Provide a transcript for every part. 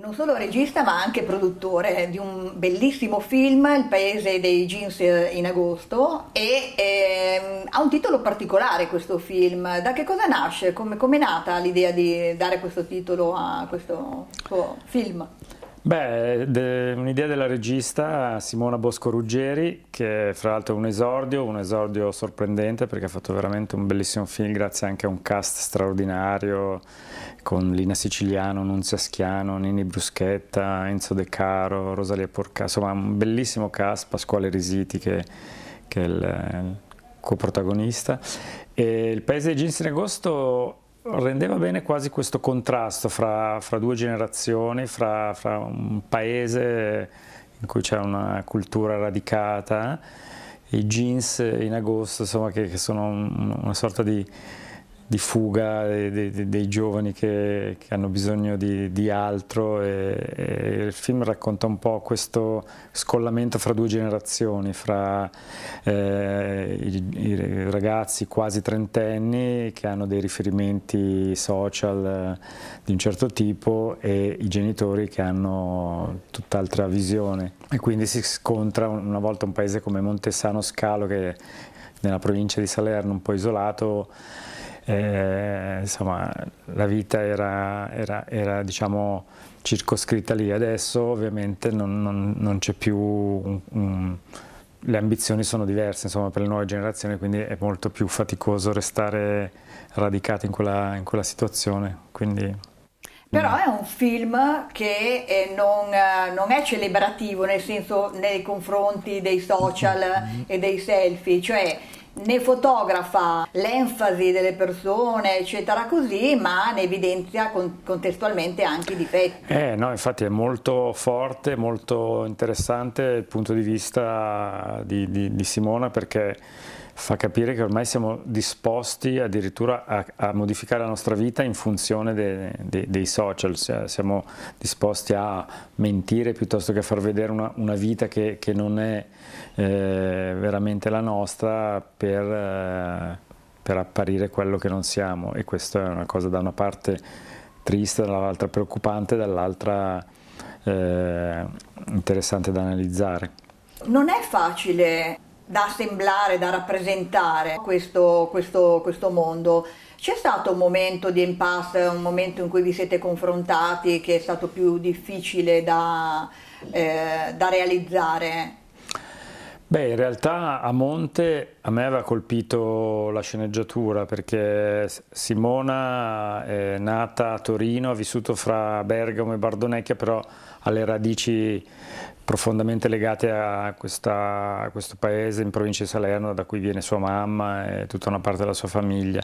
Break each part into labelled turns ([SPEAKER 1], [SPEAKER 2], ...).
[SPEAKER 1] non solo regista ma anche produttore di un bellissimo film, Il paese dei jeans eh, in agosto, e ehm, ha un titolo particolare questo film. Da che cosa nasce? Come è nata l'idea di dare questo titolo a questo suo film?
[SPEAKER 2] Beh, de, un'idea della regista Simona Bosco Ruggeri, che fra l'altro è un esordio, un esordio sorprendente perché ha fatto veramente un bellissimo film grazie anche a un cast straordinario con Lina Siciliano, Nunzia Schiano, Nini Bruschetta, Enzo De Caro, Rosalia Porca, insomma un bellissimo cast, Pasquale Risiti che, che è il, il coprotagonista. E il Paese di Jeans in agosto rendeva bene quasi questo contrasto fra, fra due generazioni, fra, fra, un paese in cui c'è una cultura radicata, i jeans in agosto, insomma, che, che sono una sorta di di fuga dei, dei, dei giovani che, che, hanno bisogno di, di altro e, e, il film racconta un po' questo scollamento fra due generazioni, fra eh, i, i, ragazzi quasi trentenni che hanno dei riferimenti social eh, di un certo tipo e i genitori che hanno tutt'altra visione e quindi si scontra una volta un paese come Montesano Scalo che nella provincia di Salerno un po' isolato eh, insomma la vita era, era, era diciamo, circoscritta lì, adesso ovviamente non, non, non c'è più un, un, le ambizioni sono diverse insomma, per le nuove generazioni, quindi è molto più faticoso restare radicati in quella, in quella situazione. Quindi...
[SPEAKER 1] Però mm. è un film che eh, non, eh, non, è celebrativo nel senso nei confronti dei social mm. e dei selfie, cioè ne fotografa l'enfasi delle persone, eccetera, così, ma ne evidenzia con, contestualmente anche i difetti.
[SPEAKER 2] Eh, no, infatti è molto forte, molto interessante il punto di vista di, di, di Simona perché fa capire che ormai siamo disposti addirittura a, a modificare la nostra vita in funzione de, de, dei social, cioè siamo disposti a mentire piuttosto che a far vedere una, una vita che, che, non è eh, veramente la nostra per, eh, per, apparire quello che non siamo e questa è una cosa da una parte triste, dall'altra preoccupante, dall'altra eh, interessante da analizzare.
[SPEAKER 1] Non è facile da assemblare, da rappresentare questo, questo, questo mondo. C'è stato un momento di impasse, un momento in cui vi siete confrontati che è stato più difficile da, eh, da realizzare?
[SPEAKER 2] Beh, in realtà a Monte a me aveva colpito la sceneggiatura perché Simona è eh, nata a Torino, ha vissuto fra Bergamo e Bardonecchia, però ha le radici profondamente legate a, questa, a, questo paese in provincia di Salerno da cui viene sua mamma e tutta una parte della sua famiglia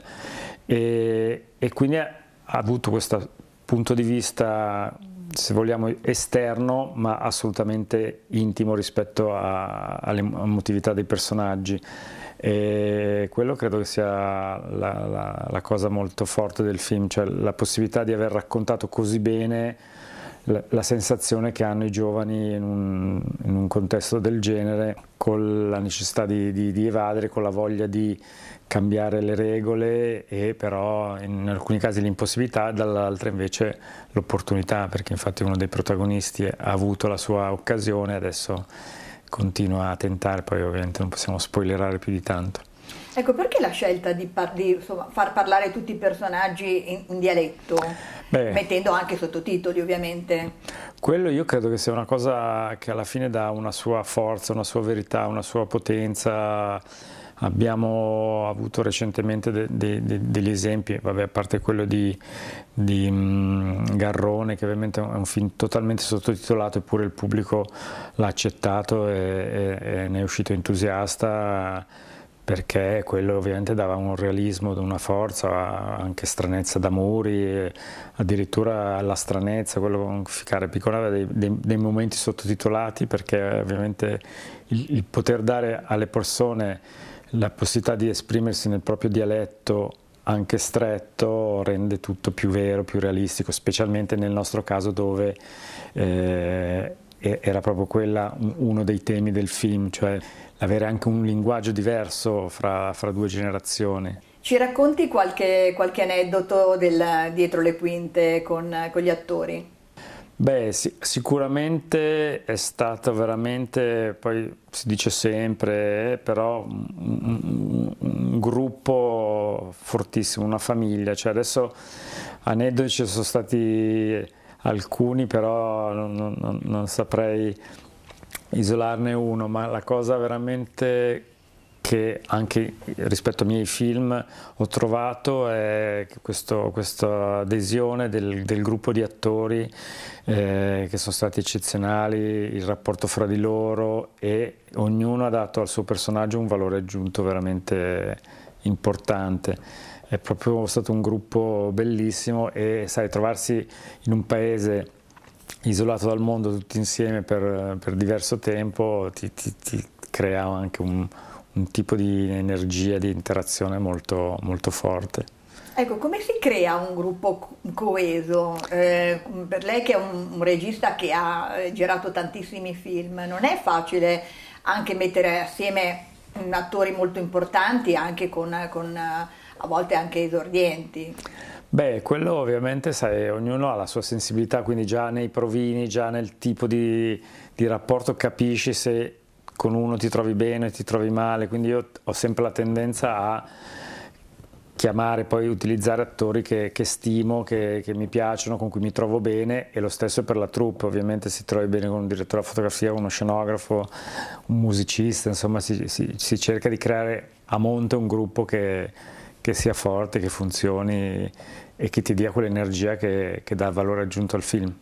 [SPEAKER 2] e, e quindi ha avuto questo punto di vista se vogliamo esterno ma assolutamente intimo rispetto alle emotività dei personaggi e quello credo che sia la, la, la cosa molto forte del film cioè la possibilità di aver raccontato così bene la sensazione che hanno i giovani in un, in un contesto del genere, con la necessità di, di, di, evadere, con la voglia di cambiare le regole e però in alcuni casi l'impossibilità, dall'altra invece l'opportunità, perché infatti uno dei protagonisti ha avuto la sua occasione, adesso continua a tentare, poi ovviamente non possiamo spoilerare più di tanto.
[SPEAKER 1] Ecco, perché la scelta di, par- di insomma, far parlare tutti i personaggi in, in dialetto,
[SPEAKER 2] Beh, mettendo
[SPEAKER 1] anche sottotitoli ovviamente?
[SPEAKER 2] Quello io credo che sia una cosa che alla fine dà una sua forza, una sua verità, una sua potenza. Abbiamo avuto recentemente de- de- de- degli esempi, vabbè, a parte quello di, di mh, mm, Garrone, che ovviamente è un film totalmente sottotitolato, eppure il pubblico l'ha accettato e, e, e ne è uscito entusiasta perché quello ovviamente dava un realismo, una forza, anche stranezza d'amori, addirittura la stranezza, quello con Ficare Piccola dei, dei, dei, momenti sottotitolati perché ovviamente il, il poter dare alle persone la possibilità di esprimersi nel proprio dialetto anche stretto rende tutto più vero, più realistico, specialmente nel nostro caso dove... Eh, era proprio quella uno dei temi del film, cioè avere anche un linguaggio diverso fra, fra due generazioni.
[SPEAKER 1] Ci racconti qualche, qualche aneddoto del, dietro le quinte con, con gli attori?
[SPEAKER 2] Beh, sì, sicuramente è stato veramente, poi si dice sempre, eh, però un, un gruppo fortissimo, una famiglia. Cioè adesso aneddoti ci sono stati alcuni, però non, non, non saprei isolarne uno, ma la cosa veramente che anche rispetto ai miei film ho trovato è questo, questa adesione del, del, gruppo di attori eh, che sono stati eccezionali, il rapporto fra di loro e ognuno ha dato al suo personaggio un valore aggiunto veramente importante. È proprio stato un gruppo bellissimo e sai, trovarsi in un paese isolato dal mondo tutti insieme per, per diverso tempo ti, ti, ti crea anche un, un, tipo di energia, di interazione molto, molto forte.
[SPEAKER 1] Ecco, come si crea un gruppo coeso? Eh, per lei che è un, un, regista che ha eh, girato tantissimi film, non è facile anche mettere assieme attori molto importanti, anche con, con eh, a volte anche esordienti?
[SPEAKER 2] Beh, quello ovviamente, sai, ognuno ha la sua sensibilità, quindi già nei provini, già nel tipo di, di rapporto capisci se con uno ti trovi bene, o ti trovi male, quindi io ho sempre la tendenza a chiamare, poi utilizzare attori che, che stimo, che, che, mi piacciono, con cui mi trovo bene e lo stesso per la troupe, ovviamente si trovi bene con un direttore della fotografia, uno scenografo, un musicista, insomma si, si, si cerca di creare a monte un gruppo che, che sia forte, che funzioni e che ti dia quell'energia che, che dà valore aggiunto al film.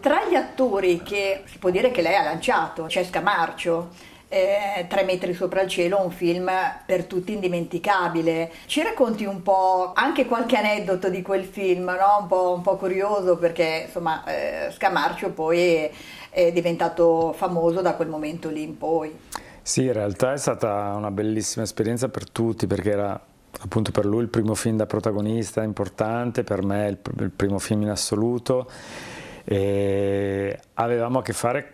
[SPEAKER 1] Tra gli attori che si può dire che lei ha lanciato, c'è Scamarcio, eh, Tre metri sopra il cielo, un film per tutti indimenticabile. Ci racconti un po' anche qualche aneddoto di quel film, no? un, po', un, po', curioso perché insomma eh, Scamarcio poi è diventato famoso da quel momento lì in poi. Sì,
[SPEAKER 2] in realtà è stata una bellissima esperienza per tutti perché era appunto per lui il primo film da protagonista importante, per me il, il primo film in assoluto e avevamo a che fare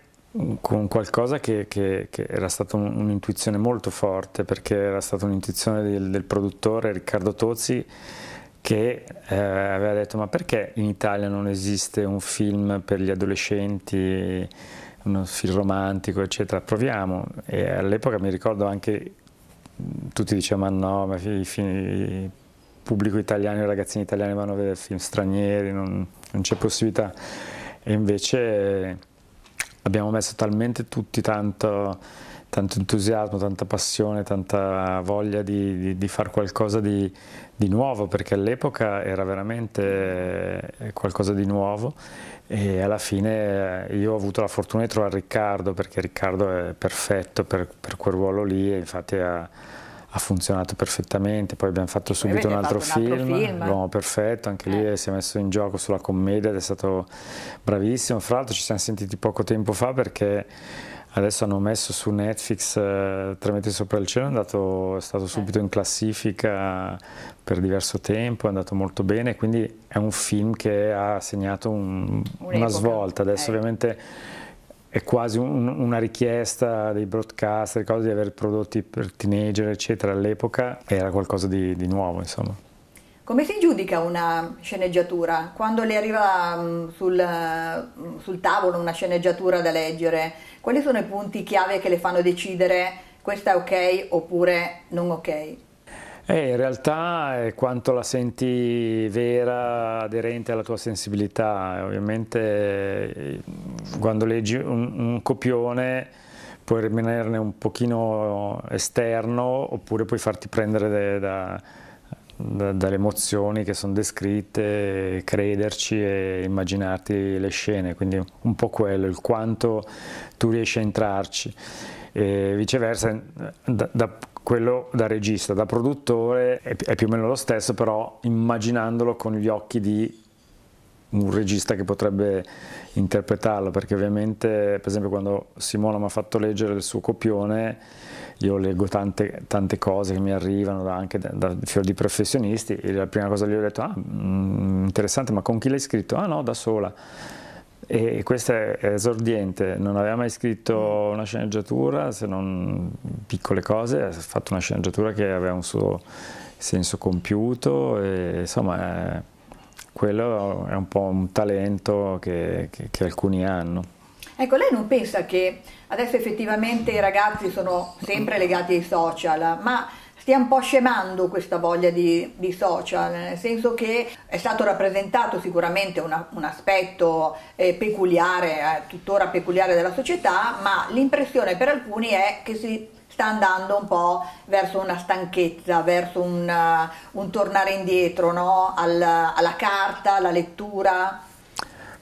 [SPEAKER 2] con qualcosa che, che, che era stata un'intuizione molto forte perché era stata un'intuizione del, del, produttore Riccardo Tozzi che eh, aveva detto ma perché in Italia non esiste un film per gli adolescenti, uno film romantico eccetera, proviamo e all'epoca mi ricordo anche tutti dicevano no, ma i, film, il pubblico italiano, i ragazzini italiani vanno a vedere film stranieri, non, non c'è possibilità. E invece abbiamo messo talmente tutti tanto, tanto entusiasmo, tanta passione, tanta voglia di, di, di fare qualcosa di, di, nuovo, perché all'epoca era veramente eh, qualcosa di nuovo e alla fine eh, io ho avuto la fortuna di trovare Riccardo, perché Riccardo è perfetto per, per quel ruolo lì e infatti ha ha funzionato perfettamente, poi abbiamo fatto subito un altro, fatto un altro, film, L'uomo perfetto, anche eh. lì si è messo in gioco sulla commedia ed è stato bravissimo, fra l'altro ci siamo sentiti poco tempo fa perché adesso hanno messo su Netflix eh, Tre metri sopra il cielo, è, andato, è stato eh. subito in classifica per diverso tempo, è andato molto bene, quindi è un film che ha segnato un, una svolta, adesso eh. ovviamente è quasi un, una richiesta dei broadcaster di avere prodotti per teenager, eccetera, all'epoca era qualcosa di, di nuovo, insomma.
[SPEAKER 1] Come si giudica una sceneggiatura? Quando le arriva mm, sul, mm, sul, tavolo una sceneggiatura da leggere, quali sono i punti chiave che le fanno decidere questa è ok oppure non ok?
[SPEAKER 2] Eh, in realtà è quanto la senti vera, aderente alla tua sensibilità. Ovviamente eh, quando leggi un, un copione puoi rimanerne un pochino esterno oppure puoi farti prendere da, da, dalle emozioni che sono descritte, crederci e immaginarti le scene, quindi un po' quello, il quanto tu riesci a entrarci. E viceversa, da, da quello da regista, da produttore è più o meno lo stesso, però immaginandolo con gli occhi di un regista che potrebbe interpretarlo, perché ovviamente per esempio quando Simona mi ha fatto leggere il suo copione, io leggo tante, tante cose che mi arrivano da, anche da, da di professionisti e la prima cosa gli ho detto, ah, mm, interessante, ma con chi l'hai scritto? Ah no, da sola. E questo è esordiente, non aveva mai scritto una sceneggiatura se non piccole cose, ha fatto una sceneggiatura che aveva un suo senso compiuto e insomma è, quello è un po' un talento che, che, che alcuni hanno.
[SPEAKER 1] Ecco, lei non pensa che adesso effettivamente i ragazzi sono sempre legati ai social, ma stia un po' scemando questa voglia di, di social, nel senso che è stato rappresentato sicuramente una, un aspetto eh, peculiare, eh, tuttora peculiare della società, ma l'impressione per alcuni è che si sta andando un po' verso una stanchezza, verso un, uh, un tornare indietro no? Al, alla carta, alla lettura.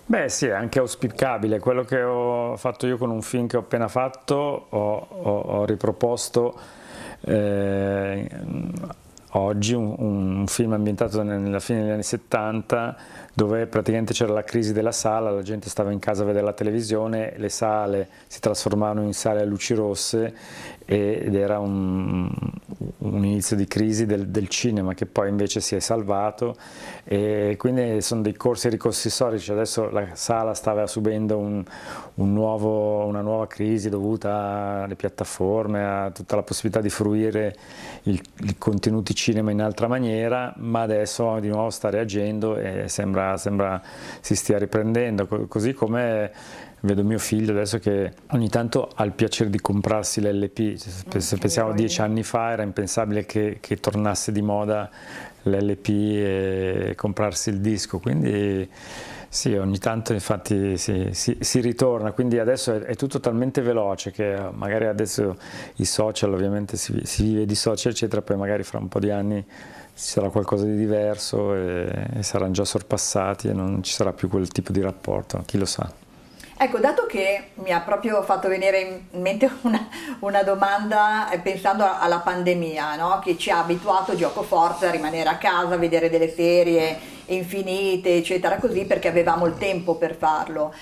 [SPEAKER 2] Beh sì, è anche auspicabile, quello che ho fatto io con un film che ho appena fatto, ho, ho, ho riproposto eh, oggi un, un, film ambientato nella fine degli anni 70 dove praticamente c'era la crisi della sala, la gente stava in casa a vedere la televisione, le sale si trasformavano in sale a luci rosse ed era un, un inizio di crisi del, del, cinema che poi invece si è salvato e quindi sono dei corsi ricorsi storici, adesso la sala stava subendo un, un nuovo, una nuova crisi dovuta alle piattaforme, a tutta la possibilità di fruire i contenuti cinema in altra maniera, ma adesso di nuovo sta reagendo e sembra sembra, si stia riprendendo, così come vedo mio figlio adesso che ogni tanto ha il piacere di comprarsi l'LP, se, se ah, pensiamo dieci anni fa era impensabile che, che tornasse di moda l'LP e comprarsi il disco, quindi sì, ogni tanto infatti si, si, si ritorna, quindi adesso è, è, tutto talmente veloce che eh, magari adesso i social, ovviamente si, si, vive di social eccetera, poi magari fra un po' di anni ci sarà qualcosa di diverso e, e saranno già sorpassati e non ci sarà più quel tipo di rapporto, chi lo sa.
[SPEAKER 1] Ecco, dato che mi ha proprio fatto venire in mente una, una domanda eh, pensando alla pandemia, no? che ci ha abituato gioco forza a rimanere a casa, a vedere delle serie infinite, eccetera, così perché avevamo il tempo per farlo.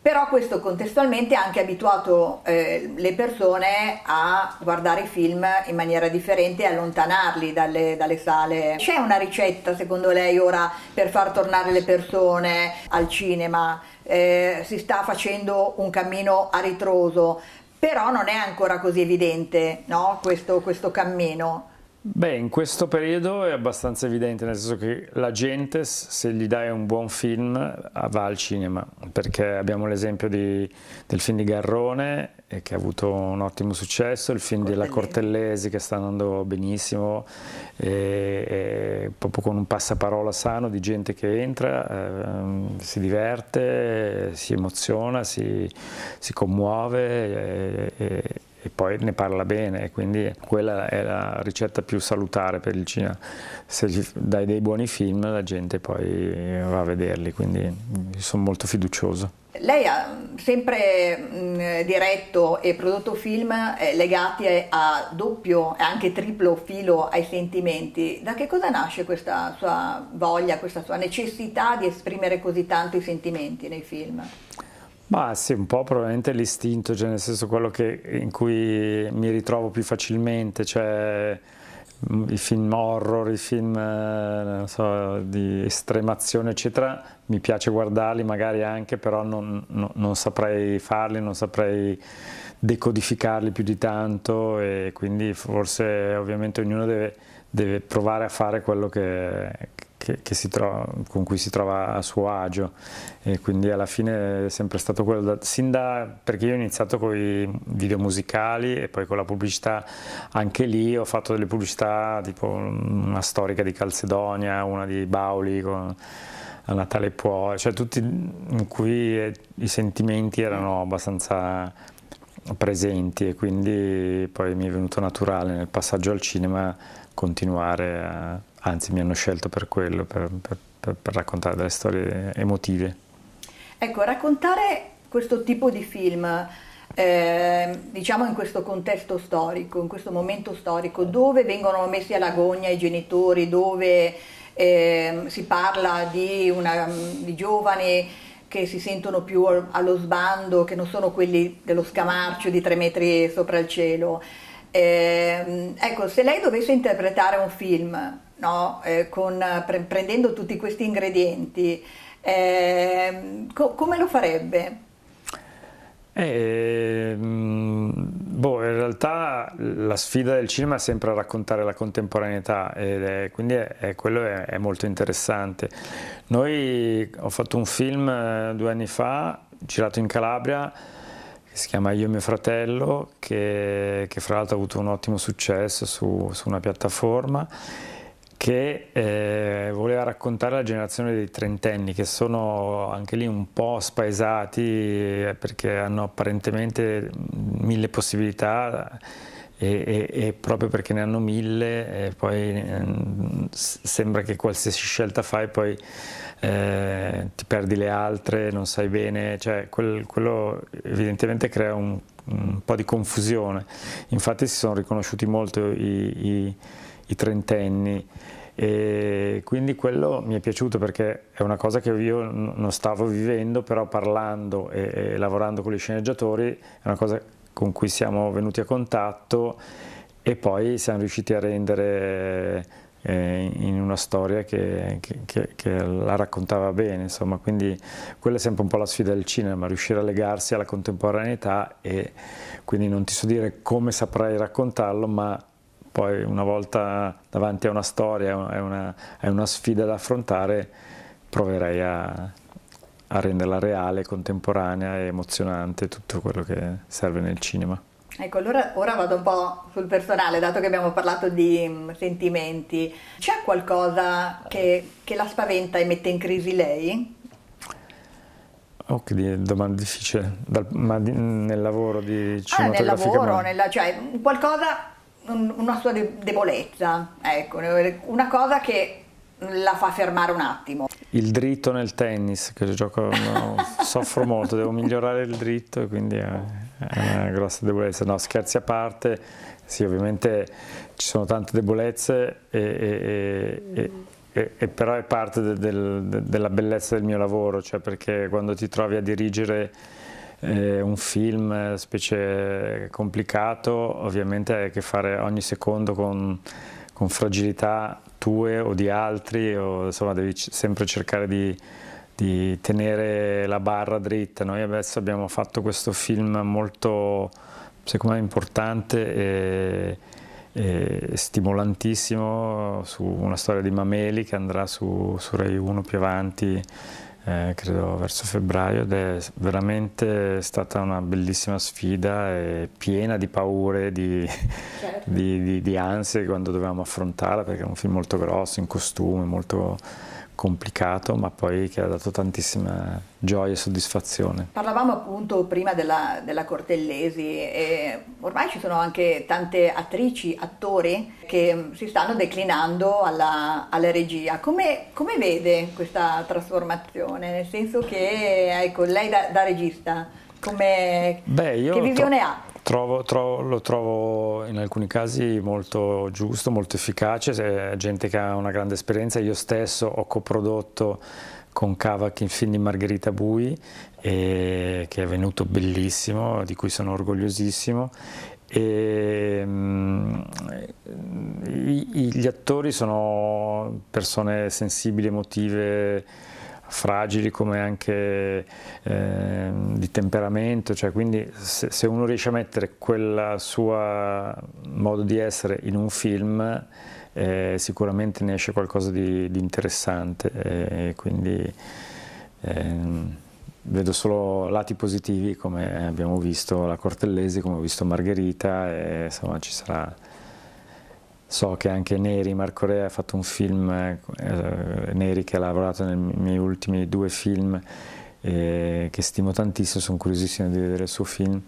[SPEAKER 1] Però questo contestualmente ha anche abituato eh, le persone a guardare i film in maniera differente e allontanarli dalle, dalle sale. C'è una ricetta, secondo lei, ora per far tornare le persone al cinema? Eh, si sta facendo un cammino a ritroso, però non è ancora così evidente no? questo, questo cammino.
[SPEAKER 2] Beh, in questo periodo è abbastanza evidente, nel senso che la gente, se gli dai un buon film, va al cinema, perché abbiamo l'esempio del film di Garrone, eh, che ha avuto un ottimo successo, il film della Cortellesi, che sta andando benissimo, e, e, proprio con un passaparola sano di gente che entra, eh, si diverte, si emoziona, si, si commuove. E, e poi ne parla bene quindi quella è la ricetta più salutare per il cinema. Se dai dei buoni film la gente poi va a vederli, quindi mm, sono molto fiducioso.
[SPEAKER 1] Lei ha sempre mh, mm, diretto e prodotto film eh, legati a doppio e anche triplo filo ai sentimenti. Da che cosa nasce questa sua voglia, questa sua necessità di esprimere così tanto i sentimenti nei film?
[SPEAKER 2] Ma sì, un po' probabilmente l'istinto, cioè nel senso quello che, in cui mi ritrovo più facilmente, cioè mm, i film horror, i film eh, so, di estremazione eccetera, mi piace guardarli magari anche, però non, non, non saprei farli, non saprei decodificarli più di tanto e quindi forse ovviamente ognuno deve, deve provare a fare quello che, che, che trova, con cui si trova a suo agio e quindi alla fine è sempre stato quello, da, sin da perché io ho iniziato con i video musicali e poi con la pubblicità, anche lì ho fatto delle pubblicità tipo una storica di Calcedonia, una di Bauli con, a Natale Può, cioè tutti in cui i sentimenti erano abbastanza presenti e quindi poi mi è venuto naturale nel passaggio al cinema continuare a anzi mi hanno scelto per quello, per, per, per raccontare delle storie emotive.
[SPEAKER 1] Ecco, raccontare questo tipo di film, eh, diciamo in questo contesto storico, in questo momento storico, dove vengono messi all'agonia i genitori, dove eh, si parla di, una, di giovani che si sentono più allo sbando, che non sono quelli dello scamarcio di tre metri sopra il cielo. Eh, ecco, se lei dovesse interpretare un film no? eh, con, pre prendendo tutti questi ingredienti, eh, co come lo farebbe?
[SPEAKER 2] Eh, boh, in realtà la sfida del cinema è sempre raccontare la contemporaneità, è, quindi è, è, quello è, è, molto interessante. Noi ho fatto un film eh, due anni fa, girato in Calabria, che si chiama Io e mio fratello, che, che fra l'altro ha avuto un ottimo successo su, su una piattaforma che eh, voleva raccontare la generazione dei trentenni che sono anche lì un po' spaesati eh, perché hanno apparentemente mille possibilità eh, e, e, e proprio perché ne hanno mille e poi eh, sembra che qualsiasi scelta fai poi eh, ti perdi le altre, non sai bene, cioè quel, quello evidentemente crea un, un, po' di confusione, infatti si sono riconosciuti molto i, i i trentenni e quindi quello mi è piaciuto perché è una cosa che io non stavo vivendo, però parlando e, e lavorando con gli sceneggiatori è una cosa con cui siamo venuti a contatto e poi siamo riusciti a rendere eh, in una storia che, che, che, che, la raccontava bene, insomma, quindi quella è sempre un po' la sfida del cinema, riuscire a legarsi alla contemporaneità e quindi non ti so dire come saprai raccontarlo, ma poi una volta davanti a una storia, è una, è una sfida da affrontare, proverei a, a renderla reale, contemporanea e emozionante, tutto quello che serve nel cinema.
[SPEAKER 1] Ecco, allora ora vado un po' sul personale, dato che abbiamo parlato di mh, mm, sentimenti. C'è qualcosa che, che, la spaventa e mette in crisi lei?
[SPEAKER 2] Oh, che domanda difficile. Dal, ma di, nel lavoro di cinematografia? Ah, nel lavoro, ma...
[SPEAKER 1] nella, cioè qualcosa una sua debolezza, ecco, una cosa che la fa fermare un attimo.
[SPEAKER 2] Il dritto nel tennis, che gioco, no, soffro molto, devo migliorare il dritto, quindi è, una grossa debolezza. No, scherzi a parte, sì, ovviamente ci sono tante debolezze, e, e, e, e però è parte del, del, della bellezza del mio lavoro, cioè perché quando ti trovi a dirigere è eh, un film eh, specie complicato, ovviamente hai a che fare ogni secondo con, con fragilità tue o di altri, o, insomma devi sempre cercare di, di tenere la barra dritta. Noi adesso abbiamo fatto questo film molto, secondo me, importante e, e stimolantissimo su una storia di Mameli che andrà su, su Rai 1 più avanti eh, credo verso febbraio ed è veramente stata una bellissima sfida e piena di paure, di, certo. di, di, di ansie quando dovevamo affrontarla perché è un film molto grosso, in costume, molto complicato, ma poi che ha dato tantissima gioia e soddisfazione.
[SPEAKER 1] Parlavamo appunto prima della, della Cortellesi e ormai ci sono anche tante attrici, attori che mm, si stanno declinando alla, alla regia. Come, come, vede questa trasformazione? Nel senso che, ecco, lei da, da regista, come,
[SPEAKER 2] Beh, che visione ha? Trovo, trovo, lo trovo in alcuni casi molto giusto, molto efficace, è gente che ha una grande esperienza, io stesso ho coprodotto con Cavac il film di Margherita Bui e, che è venuto bellissimo, di cui sono orgogliosissimo e, um, i, gli attori sono persone sensibili, emotive, fragili come anche eh, di temperamento, cioè quindi se, se, uno riesce a mettere quel suo modo di essere in un film eh, sicuramente ne esce qualcosa di, di interessante e, eh, e quindi eh, vedo solo lati positivi come abbiamo visto la Cortellesi, come ho visto Margherita e insomma ci sarà So che anche Neri, Marco Rea ha fatto un film, eh, Neri che ha lavorato nei miei ultimi due film, eh, che stimo tantissimo, sono curiosissimo di vedere il suo film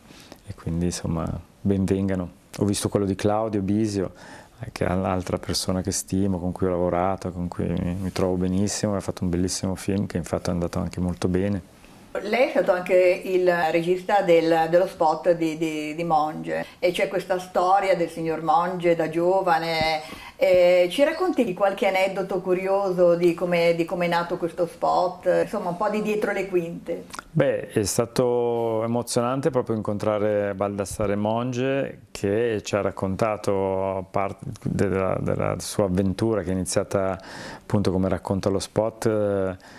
[SPEAKER 2] e quindi insomma benvengano. Ho visto quello di Claudio Bisio, eh, che è un'altra persona che stimo, con cui ho lavorato, con cui mi, mi trovo benissimo, ha fatto un bellissimo film che infatti è andato anche molto bene.
[SPEAKER 1] Lei è stato anche il regista del, dello spot di, di, di Monge e c'è questa storia del signor Monge da giovane. Eh, ci racconti qualche aneddoto curioso di come, è nato questo spot, insomma un po' di dietro le quinte?
[SPEAKER 2] Beh, è stato emozionante proprio incontrare Baldassare Monge che ci ha raccontato parte della, della sua avventura che è iniziata appunto come racconta lo spot. Eh,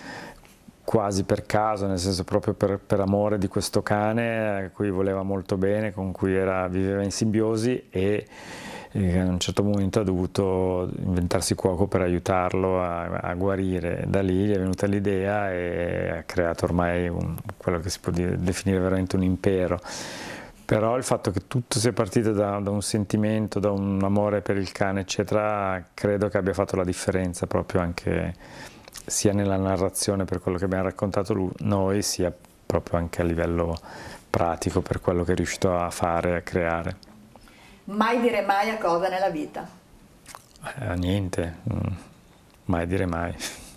[SPEAKER 2] quasi per caso, nel senso proprio per, per amore di questo cane eh, a cui voleva molto bene, con cui era, viveva in simbiosi e e eh, a un certo momento ha dovuto inventarsi cuoco per aiutarlo a, a guarire. Da lì gli è venuta l'idea e ha creato ormai un, quello che si può dire, definire veramente un impero. Però il fatto che tutto sia partito da, da, un sentimento, da un amore per il cane, eccetera, credo che abbia fatto la differenza proprio anche sia nella narrazione per quello che abbiamo raccontato lui, noi, sia proprio anche a livello pratico per quello che è riuscito a fare, a creare.
[SPEAKER 1] Mai dire mai a cosa nella vita?
[SPEAKER 2] Eh, niente, mm. mai dire mai.